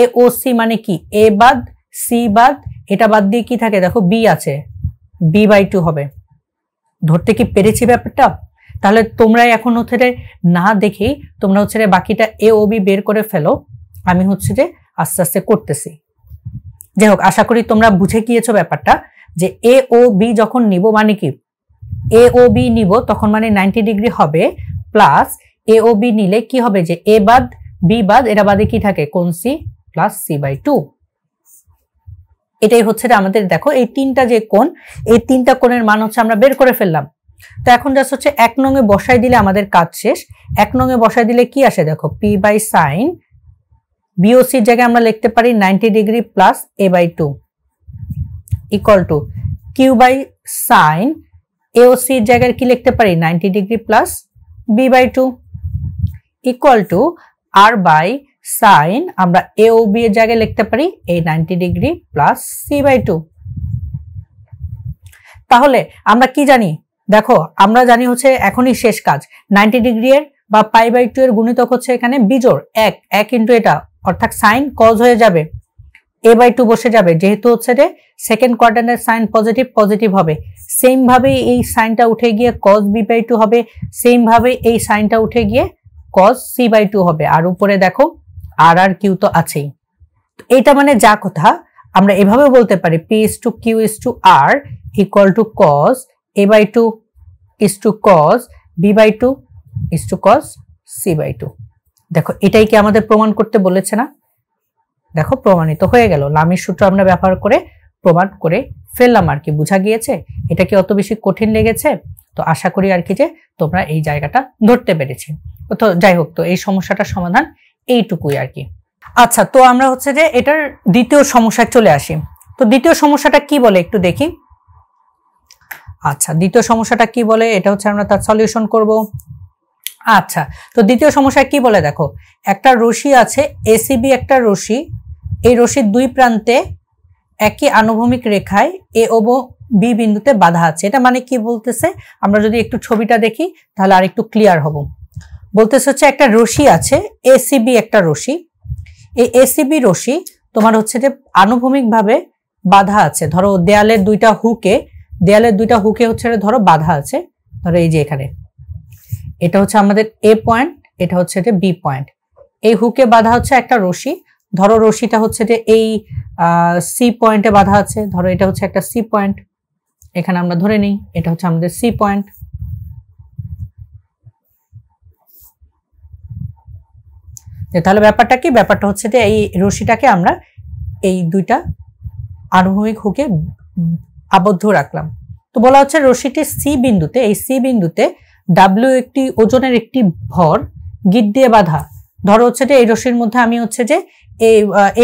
এওসি মানে কি এ বাদ সি বাদ এটা বাদ দিয়ে কি থাকে দেখো বি আছে বি বাই টু হবে ধরতে কি পেরেছি ব্যাপারটা তাহলে তোমরা এখন হচ্ছে না দেখেই তোমরা হচ্ছে বাকিটা এ ও বি বের করে ফেলো আমি হচ্ছে যে আস্তে আস্তে করতেছি যাই হোক আশা করি তোমরা বুঝে গিয়েছো ব্যাপারটা যে এ ও বি যখন নিব মানে কি এ ও বি নিব তখন মানে নাইনটি ডিগ্রি হবে প্লাস এ ও বি নিলে কি হবে যে এ বাদ বি বাদ এটা বাদে কি থাকে কোন C plus C by two এটাই হচ্ছে আমাদের দেখো এই তিনটা যে কোন এই তিনটা কোণের মান হচ্ছে আমরা বের করে ফেললাম তো এখন জাস্ট হচ্ছে এক নঙে বসাই দিলে আমাদের কাজ শেষ এক নঙে বসাই দিলে কি আসে দেখো পি বাই সাইন বিওসির জায়গায় আমরা লিখতে পারি ninety degree plus A by two equal to Q by sine এওসির জায়গায় কি লিখতে পারি ninety degree plus B by two equal to R by sine আমরা এ ও বি এর জায়গায় লিখতে পারি A ninety degree plus C by two তাহলে আমরা কি জানি দেখো আমরা জানি হচ্ছে এখনই শেষ কাজ নাইনটি ডিগ্রি এর বা পাই বাই টু এর গুণিতক হচ্ছে এখানে বিজোর এক এক ইন্টু এটা অর্থাৎ সাইন কজ হয়ে যাবে এ বাই টু বসে যাবে যেহেতু হচ্ছে যে সেকেন্ড কোয়ার্টারের সাইন পজিটিভ পজিটিভ হবে সেমভাবে এই সাইনটা উঠে গিয়ে কজ বি বাই টু হবে সেমভাবে এই সাইনটা উঠে গিয়ে কজ সি বাই টু হবে আর উপরে দেখো আর আর কিউ তো আছেই এটা মানে যা কথা আমরা এভাবে বলতে পারি P is to Q is to R equal to cos A by two is to cos B by two is to cos C by two দেখো এটাই কি আমাদের প্রমাণ করতে বলেছে না দেখো প্রমাণিত হয়ে গেল লামের সূত্র আমরা ব্যবহার করে প্রমাণ করে ফেললাম আর কি বোঝা গিয়েছে এটা কি অত বেশি কঠিন লেগেছে তো আশা করি আর কি যে তোমরা এই জায়গাটা ধরতে পেরেছি তো যাই হোক তো এই সমস্যাটার সমাধান এইটুকুই আর কি আচ্ছা তো আমরা হচ্ছে যে এটার দ্বিতীয় সমস্যায় চলে আসি তো দ্বিতীয় সমস্যাটা কি বলে একটু দেখি আচ্ছা দ্বিতীয় সমস্যাটা কি বলে এটা হচ্ছে আমরা তার সলিউশন করব আচ্ছা তো দ্বিতীয় সমস্যা কি বলে দেখো একটা রশি আছে এসিবি একটা রশি এই রশির দুই প্রান্তে একই আনুভূমিক রেখায় এ ও বি বিন্দুতে বাধা আছে এটা মানে কি বলতেছে আমরা যদি একটু ছবিটা দেখি তাহলে আর একটু ক্লিয়ার হব বলতেছে হচ্ছে একটা রশি আছে এসিবি একটা রশি এই এসিবি রশি তোমার হচ্ছে যে আনুভূমিকভাবে বাধা আছে ধরো দেয়ালের দুইটা হুকে দেয়ালের দুইটা হুকে হচ্ছে ধরো বাধা আছে ধরো এই যে এখানে এটা হচ্ছে আমাদের এ পয়েন্ট এটা হচ্ছে যে বি পয়েন্ট এই হুকে বাধা হচ্ছে একটা রশি ধরো রশিটা হচ্ছে যে এই সি পয়েন্টে বাধা আছে ধরো এটা হচ্ছে একটা সি পয়েন্ট এখানে আমরা ধরে নিই এটা হচ্ছে আমাদের সি পয়েন্ট তাহলে ব্যাপারটা কি ব্যাপারটা হচ্ছে যে এই রশিটাকে আমরা এই দুইটা আনুভূমিক হুকে আবদ্ধ রাখলাম তো বলা হচ্ছে রশিটি সি বিন্দুতে এই সি বিন্দুতে ডাব্লিউ একটি ওজনের একটি ভর গিট দিয়ে বাঁধা ধরো হচ্ছে যে এই রশির মধ্যে আমি হচ্ছে যে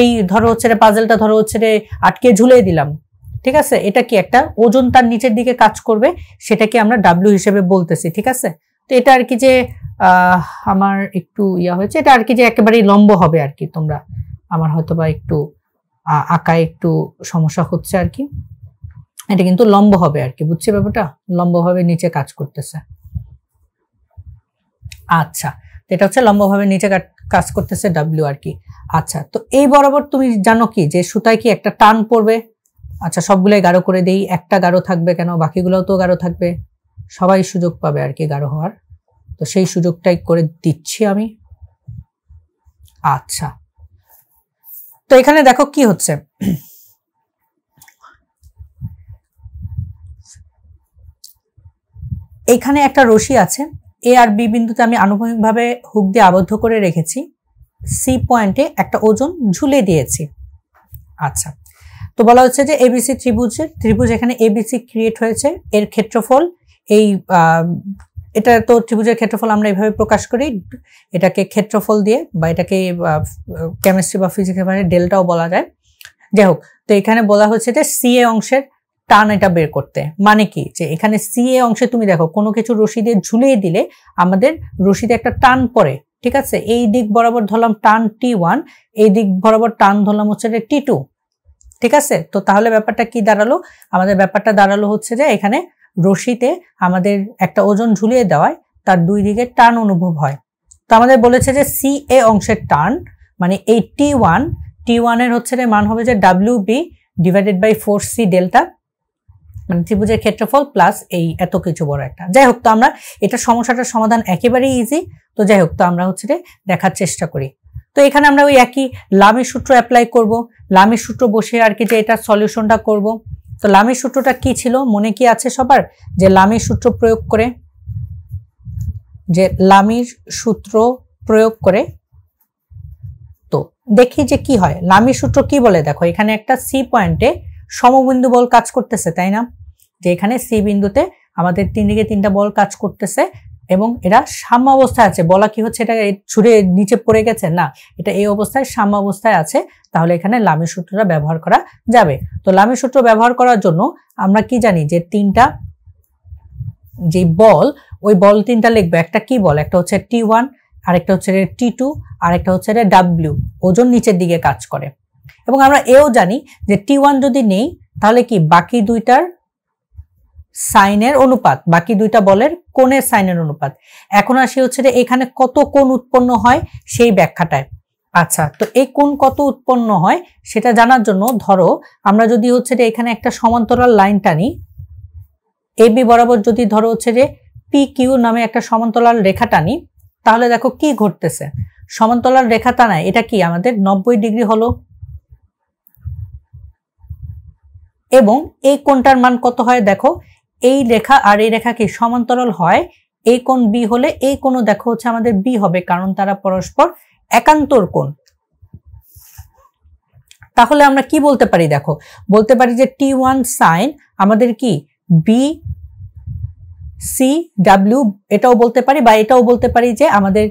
এই ধরো হচ্ছে রে পাজেলটা ধরো হচ্ছে রে আটকে ঝুলে দিলাম ঠিক আছে এটা কি একটা ওজন তার নিচের দিকে কাজ করবে সেটাকে আমরা ডাব্লিউ হিসেবে বলতেছি ঠিক আছে তো এটা আর কি যে আমার একটু ইয়া হয়েছে এটা আর কি যে একেবারেই লম্ব হবে আর কি তোমরা আমার হয়তো বা একটু আঁকায় একটু সমস্যা হচ্ছে আর কি এটা কিন্তু লম্ব হবে আর কি বুঝছি ব্যাপারটা লম্বভাবে নিচে কাজ করতেছে আচ্ছা এটা হচ্ছে লম্বভাবে নিচে কাজ করতেছে ডাব্লিউ আর কি আচ্ছা তো এই বরাবর তুমি জানো কি যে সুতায় কি একটা টান পড়বে আচ্ছা সবগুলোই গাঢ় করে দেই একটা গাঢ় থাকবে কেন বাকিগুলোও তো গাঢ় থাকবে সবাই সুযোগ পাবে আর কি গাঢ় হওয়ার তো সেই সুযোগটাই করে দিচ্ছি আমি আচ্ছা তো এখানে দেখো কি হচ্ছে এখানে একটা রশি আছে এ আর বি বিন্দুতে আমি আনুভূমিকভাবে হুক দিয়ে আবদ্ধ করে রেখেছি সি পয়েন্টে একটা ওজন ঝুলে দিয়েছি আচ্ছা তো বলা হচ্ছে যে এবিসি ত্রিভুজের ত্রিভুজ এখানে এবিসি ক্রিয়েট হয়েছে এর ক্ষেত্রফল এই এটা তো ত্রিভুজের ক্ষেত্রফল আমরা এইভাবে প্রকাশ করি এটাকে ক্ষেত্রফল দিয়ে বা এটাকে কেমিস্ট্রি বা ফিজিক্সের ভাষায় ডেল্টাও বলা যায় যাই হোক তো এখানে বলা হচ্ছে যে সি এ অংশের টান এটা বের করতে মানে কি যে এখানে সি এ অংশে তুমি দেখো কোনো কিছু রশি দিয়ে ঝুলিয়ে দিলে আমাদের রশিতে একটা টান পড়ে ঠিক আছে এই দিক বরাবর ধরলাম টান টি ওয়ান এই দিক বরাবর টান ধরলাম হচ্ছে যে টি টু ঠিক আছে তো তাহলে ব্যাপারটা কি দাঁড়ালো আমাদের ব্যাপারটা দাঁড়ালো হচ্ছে যে এখানে রশিতে আমাদের একটা ওজন ঝুলিয়ে দেওয়ায় তার দুই দিকে টান অনুভব হয় তো আমাদের বলেছে যে সি এ অংশের টান মানে এই টি ওয়ান টি ওয়ানের হচ্ছে মান হবে যে W B divided by four C delta মানে ত্রিভুজের ক্ষেত্রফল প্লাস এই এত কিছু বড় একটা যাই হোক তো আমরা এটা সমস্যাটার সমাধান একেবারেই ইজি তো যাই হোক তো আমরা হচ্ছে দেখার চেষ্টা করি তো এখানে আমরা ওই একই লামের সূত্র অ্যাপ্লাই করব লামের সূত্র বসে আর কি যে এটা সলিউশনটা করব তো লামের সূত্রটা কি ছিল মনে কি আছে সবার যে লামের সূত্র প্রয়োগ করে যে লামির সূত্র প্রয়োগ করে তো দেখি যে কি হয় লামির সূত্র কি বলে দেখো এখানে একটা সি পয়েন্টে সমবিন্দু বল কাজ করতেছে তাই না যে এখানে সি বিন্দুতে আমাদের তিন দিকে তিনটা বল কাজ করতেছে এবং এরা সাম্য অবস্থায় আছে বলা কি হচ্ছে এটা ছুড়ে নিচে পড়ে গেছে না এটা এই অবস্থায় সাম্য অবস্থায় আছে তাহলে এখানে লামের সূত্রটা ব্যবহার করা যাবে তো লামের সূত্র ব্যবহার করার জন্য আমরা কি জানি যে তিনটা যে বল ওই বল তিনটা লিখবে একটা কি বল একটা হচ্ছে টি ওয়ান আরেকটা হচ্ছে টি টু আরেকটা হচ্ছে ডাব্লিউ ওজন নিচের দিকে কাজ করে এবং আমরা এও জানি যে টি ওয়ান যদি নেই তাহলে কি বাকি দুইটার সাইনের অনুপাত বাকি দুইটা বলের কোণের সাইনের অনুপাত এখন আসি হচ্ছে যে এখানে কত কোণ উৎপন্ন হয় সেই ব্যাখ্যাটায় আচ্ছা তো এই কোণ কত উৎপন্ন হয় সেটা জানার জন্য ধরো আমরা যদি হচ্ছে যে এখানে একটা সমান্তরাল লাইন টানি এ বি বরাবর যদি ধরো হচ্ছে যে পি কিউ নামে একটা সমান্তরাল রেখা টানি তাহলে দেখো কি ঘটতেছে সমান্তরাল রেখা টানায় এটা কি আমাদের নব্বই ডিগ্রি হলো এবং এই কোণটার মান কত হয় দেখো এই রেখা আর এই রেখা কি সমান্তরাল হয় এই কোণ বি হলে এই কোণও দেখো হচ্ছে আমাদের বি হবে কারণ তারা পরস্পর একান্তর কোণ তাহলে আমরা কি বলতে পারি দেখো বলতে পারি যে টি ওয়ান সাইন আমাদের কি বি সি ডাব্লিউ এটাও বলতে পারি বা এটাও বলতে পারি যে আমাদের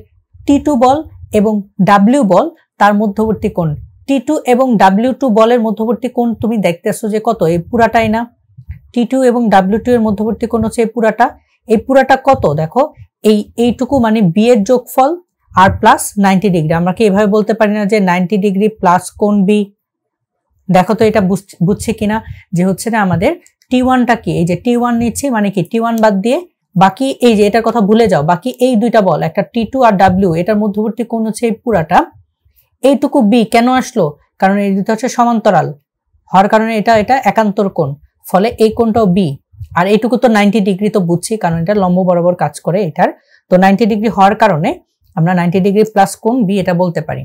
টি টু বল এবং ডাব্লিউ বল তার মধ্যবর্তী কোণ টি টু এবং ডাব্লিউ টু বলের মধ্যবর্তী কোণ তুমি দেখতেছো যে কত এই পুরাটাই না টি টু এবং ডাব্লিউ টু এর মধ্যবর্তী কোণ হচ্ছে এই পুরাটা এই পুরাটা কত দেখো এই এইটুকু মানে বি এর যোগফল আর প্লাস নাইনটি ডিগ্রি আমরা কি এভাবে বলতে পারি না যে নাইনটি ডিগ্রি প্লাস কোন বি দেখো তো এটা বুঝছে কিনা যে হচ্ছে না আমাদের টি ওয়ানটা কি এই যে টি ওয়ান নিচ্ছি মানে কি টি ওয়ান বাদ দিয়ে বাকি এই যে এটার কথা ভুলে যাও বাকি এই দুইটা বল একটা টি টু আর ডাব্লিউ এটার মধ্যবর্তী কোণ হচ্ছে এই পুরাটা এইটুকু বি কেন আসলো কারণ এই দুটো হচ্ছে সমান্তরাল হওয়ার কারণে এটা এটা একান্তর কোণ ফলে এই কোণটাও বি আর এইটুকু তো নাইনটি ডিগ্রি তো বুঝছি কারণ এটা লম্ব বরাবর কাজ করে এটার তো নাইনটি ডিগ্রি হওয়ার কারণে আমরা নাইনটি ডিগ্রি প্লাস কোণ বি এটা বলতে পারি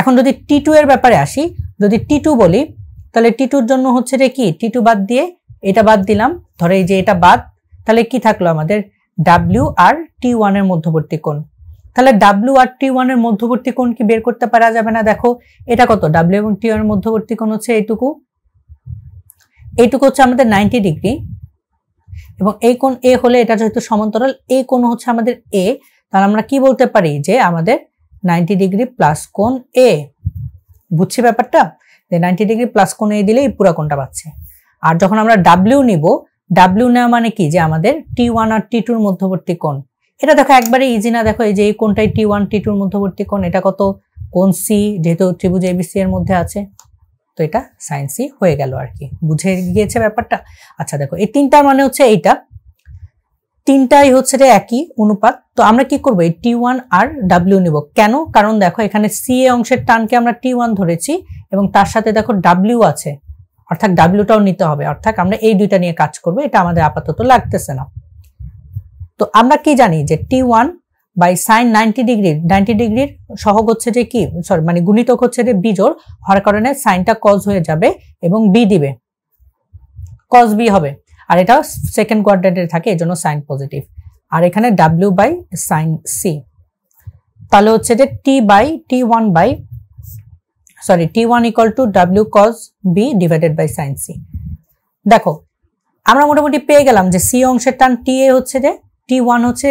এখন যদি টি টু এর ব্যাপারে আসি যদি টি টু বলি তাহলে টি টুর জন্য হচ্ছে রে কি টি টু বাদ দিয়ে এটা বাদ দিলাম ধরে এই যে এটা বাদ তাহলে কি থাকলো আমাদের ডাব্লিউ আর টি ওয়ানের মধ্যবর্তী কোণ তাহলে ডাব্লিউ আর টি ওয়ানের মধ্যবর্তী কোণ কি বের করতে পারা যাবে না দেখো এটা কত ডাব্লিউ এবং টি ওয়ানের মধ্যবর্তী কোণ হচ্ছে এইটুকু এইটুকু হচ্ছে আমাদের নাইনটি ডিগ্রি এবং এই কোণ এ হলে এটা যেহেতু সমান্তরাল এই কোণ হচ্ছে আমাদের এ তাহলে আমরা কি বলতে পারি যে আমাদের নাইনটি ডিগ্রি প্লাস কোণ এ বুঝছি ব্যাপারটা যে নাইনটি ডিগ্রি প্লাস কোণ এ দিলে এই পুরা কোণটা পাচ্ছে আর যখন আমরা ডাব্লিউ নিব ডাব্লিউ নেওয়া মানে কি যে আমাদের টি ওয়ান আর টি টুর মধ্যবর্তী কোণ এটা দেখো একবারে ইজি না দেখো এই যে এই কোনটাই টি ওয়ান টি টুর মধ্যবর্তী কোন এটা কত কোন সি যেহেতু ত্রিভুজ এবিসি এর মধ্যে আছে তো এটা সায়েন্স সি হয়ে গেল আর কি বুঝে গিয়েছে ব্যাপারটা আচ্ছা দেখো এই তিনটার মানে হচ্ছে এইটা তিনটাই হচ্ছে যে একই অনুপাত তো আমরা কি করবো এই টি ওয়ান আর ডাব্লিউ নিব কেন কারণ দেখো এখানে সি এ অংশের টানকে আমরা টি ওয়ান ধরেছি এবং তার সাথে দেখো ডাব্লিউ আছে অর্থাৎ ডাব্লিউটাও নিতে হবে অর্থাৎ আমরা এই দুইটা নিয়ে কাজ করবো এটা আমাদের আপাতত লাগতেছে না তো আমরা কি জানি যে T one by sine ninety ডিগ্রির নাইনটি ডিগ্রির সহগ হচ্ছে যে কি সরি মানে গুণিতক হচ্ছে যে বিজোর হওয়ার কারণে সাইনটা কজ হয়ে যাবে এবং বি দিবে কজ বি হবে আর এটা সেকেন্ড কোয়ার্ডেন্টে থাকে এজন্য সাইন পজিটিভ আর এখানে ডাব্লিউ বাই সাইন সি তাহলে হচ্ছে যে T by T one by sorry T one equal to W cos B divided by sine C দেখো আমরা মোটামুটি পেয়ে গেলাম যে সি অংশের টান টি এ হচ্ছে যে টি ওয়ান হচ্ছে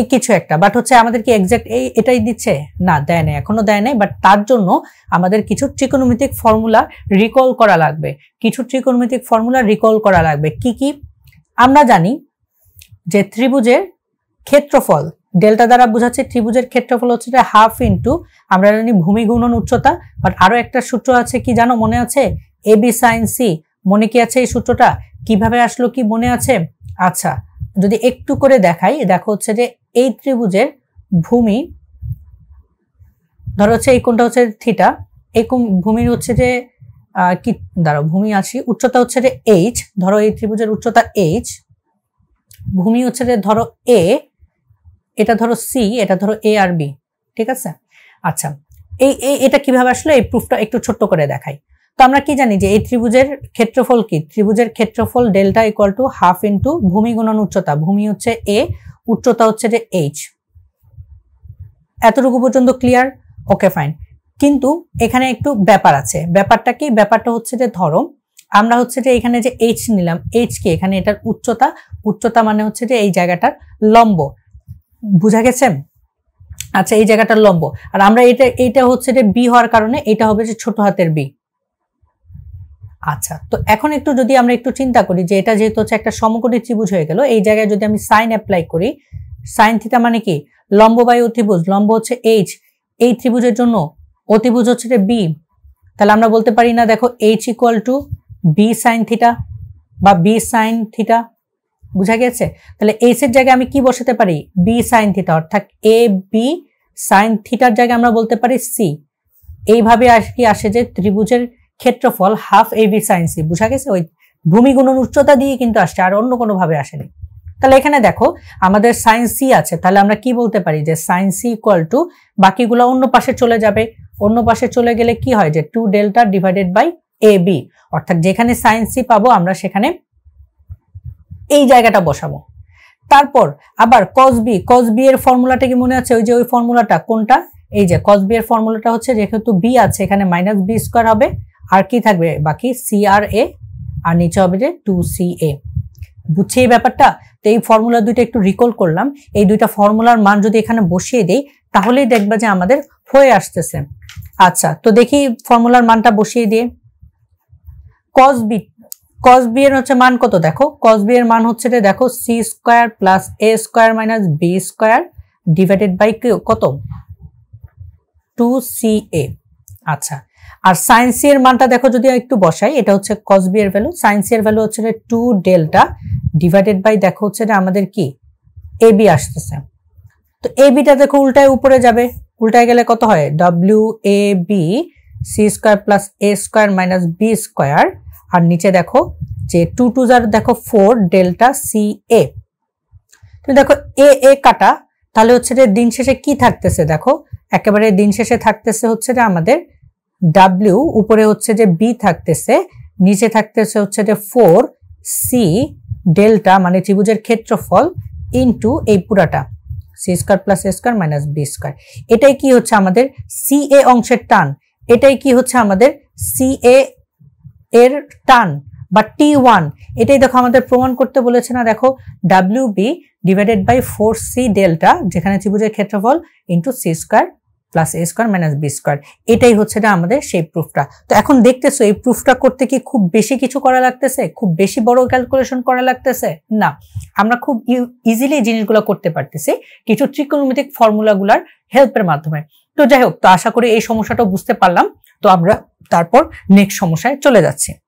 এই কিছু একটা বাট হচ্ছে আমাদের কি এক্স্যাক্ট এই এটাই দিচ্ছে না দেয় নাই এখনো দেয় নাই বাট তার জন্য আমাদের কিছু ত্রিকোণমিতিক ফর্মুলা রিকল করা লাগবে কিছু ত্রিকোণমিতিক ফর্মুলা রিকল করা লাগবে কি কি আমরা জানি যে ত্রিভুজের ক্ষেত্রফল ডেল্টা দ্বারা বোঝাচ্ছে ত্রিভুজের ক্ষেত্রফল হচ্ছে হাফ ইন্টু আমরা জানি ভূমি গুণন উচ্চতা বাট আরও একটা সূত্র আছে কি জানো মনে আছে এ বি সাইন সি মনে কি আছে এই সূত্রটা কিভাবে আসলো কি মনে আছে আচ্ছা যদি একটু করে দেখাই দেখো হচ্ছে যে এই ত্রিভুজের ভূমি ধরো হচ্ছে এই কোনটা হচ্ছে থিটা এই ভূমির হচ্ছে যে কি ধরো ভূমি আসি উচ্চতা হচ্ছে যে এইচ ধরো এই ত্রিভুজের উচ্চতা এইচ ভূমি হচ্ছে যে ধরো এ এটা ধরো সি এটা ধরো এ আর বি ঠিক আছে আচ্ছা এই এটা কিভাবে আসলে এই প্রুফটা একটু ছোট্ট করে দেখাই তো আমরা কি জানি যে এই ত্রিভুজের ক্ষেত্রফল কি ত্রিভুজের ক্ষেত্রফল delta equal to half into ভূমি গুণন উচ্চতা ভূমি হচ্ছে এ উচ্চতা হচ্ছে যে এইচ এতটুকু পর্যন্ত ক্লিয়ার ওকে ফাইন কিন্তু এখানে একটু ব্যাপার আছে ব্যাপারটা কি ব্যাপারটা হচ্ছে যে ধরো আমরা হচ্ছে যে এখানে যে এইচ নিলাম এইচ কি এখানে এটার উচ্চতা উচ্চতা মানে হচ্ছে যে এই জায়গাটার লম্ব বুঝা গেছে আচ্ছা এই জায়গাটার লম্ব আর আমরা এটা এইটা হচ্ছে যে বি হওয়ার কারণে এটা হবে যে ছোট হাতের বি আচ্ছা তো এখন একটু যদি আমরা একটু চিন্তা করি যে এটা যেহেতু হচ্ছে একটা সমকোণী ত্রিভুজ হয়ে গেল এই জায়গায় যদি আমি সাইন অ্যাপ্লাই করি সাইন থিটা মানে কি লম্ব বায়ু অতিভুজ লম্ব হচ্ছে এইচ এই ত্রিভুজের জন্য অতিভুজ হচ্ছে যে বি তাহলে আমরা বলতে পারি না দেখো H equal to B sine theta বা বি সাইন থিটা বুঝা গেছে তাহলে এইচের জায়গায় আমি কি বসাতে পারি বি সাইন থিটা অর্থাৎ এ বি সাইন থিটার জায়গায় আমরা বলতে পারি সি এইভাবে আর কি আসে যে ত্রিভুজের ক্ষেত্রফল half A B sine C বুঝা গেছে ওই ভূমি গুণন উচ্চতা দিয়ে কিন্তু আসছে আর অন্য কোনোভাবে আসেনি তাহলে এখানে দেখো আমাদের সায়েন্স সি আছে তাহলে আমরা কি বলতে পারি যে সায়েন্স সি ইকুয়াল টু বাকিগুলো অন্য পাশে চলে যাবে অন্য পাশে চলে গেলে কি হয় যে two delta divided by A B অর্থাৎ যেখানে সায়েন্স সি পাবো আমরা সেখানে এই জায়গাটা বসাবো তারপর আবার কস বি কস বি এর ফর্মুলাটা কি মনে আছে ওই যে ওই ফর্মুলাটা কোনটা এই যে কস বি এর ফর্মুলাটা হচ্ছে যেহেতু বি আছে এখানে মাইনাস বি স্কোয়ার হবে আর কি থাকবে বাকি সি আর এ আর নিচে হবে যে টু সি এ বুঝছি এই ব্যাপারটা তো এই ফর্মুলা দুইটা একটু রিকল করলাম এই দুইটা ফর্মুলার মান যদি এখানে বসিয়ে দেই তাহলেই দেখবা যে আমাদের হয়ে আসতেছে আচ্ছা তো দেখি ফর্মুলার মানটা বসিয়ে দিয়ে কস বি কস বি এর হচ্ছে মান কত দেখো কস বি এর মান হচ্ছে যে দেখো C square plus A square minus B square divided by কত টু সি এ আচ্ছা আর সায়েন্স এর মানটা দেখো যদি একটু বসাই এটা হচ্ছে কসবিয়ার এর ভ্যালু সায়েন্স এর ভ্যালু হচ্ছে টু ডেল্টা ডিভাইডেড বাই দেখো হচ্ছে আমাদের কি এ বি আসতেছে তো এ বিটা দেখো উল্টায় উপরে যাবে উল্টায় গেলে কত হয় W A B C square plus A square minus B square আর নিচে দেখো যে টু টু যার দেখো ফোর ডেল্টা সি এ তুমি দেখো এ এ কাটা তাহলে হচ্ছে যে দিন শেষে কি থাকতেছে দেখো একেবারে দিন শেষে থাকতেছে হচ্ছে যে আমাদের ডাব্লিউ উপরে হচ্ছে যে বি থাকতেছে নিচে থাকতেছে হচ্ছে যে ফোর সি ডেল্টা মানে ত্রিভুজের ক্ষেত্রফল ইন্টু এই পুরাটা C square plus A square minus B square এটাই কি হচ্ছে আমাদের সি এ অংশের টান এটাই কি হচ্ছে আমাদের সি এ এর টান বা টি ওয়ান এটাই দেখো আমাদের প্রমাণ করতে বলেছে না দেখো W B divided by four C delta যেখানে ত্রিভুজের ক্ষেত্রফল into C square plus A square minus B square এটাই হচ্ছে না আমাদের সেই প্রুফটা তো এখন দেখতেছো এই প্রুফটা করতে কি খুব বেশি কিছু করা লাগতেছে খুব বেশি বড় ক্যালকুলেশন করা লাগতেছে না আমরা খুব ইজিলি জিনিসগুলো করতে পারতেছি কিছু ত্রিকোণমিতিক ফর্মুলাগুলার হেল্পের মাধ্যমে তো যাই হোক তো আশা করি এই সমস্যাটাও বুঝতে পারলাম তো আমরা তারপর নেক্সট সমস্যায় চলে যাচ্ছি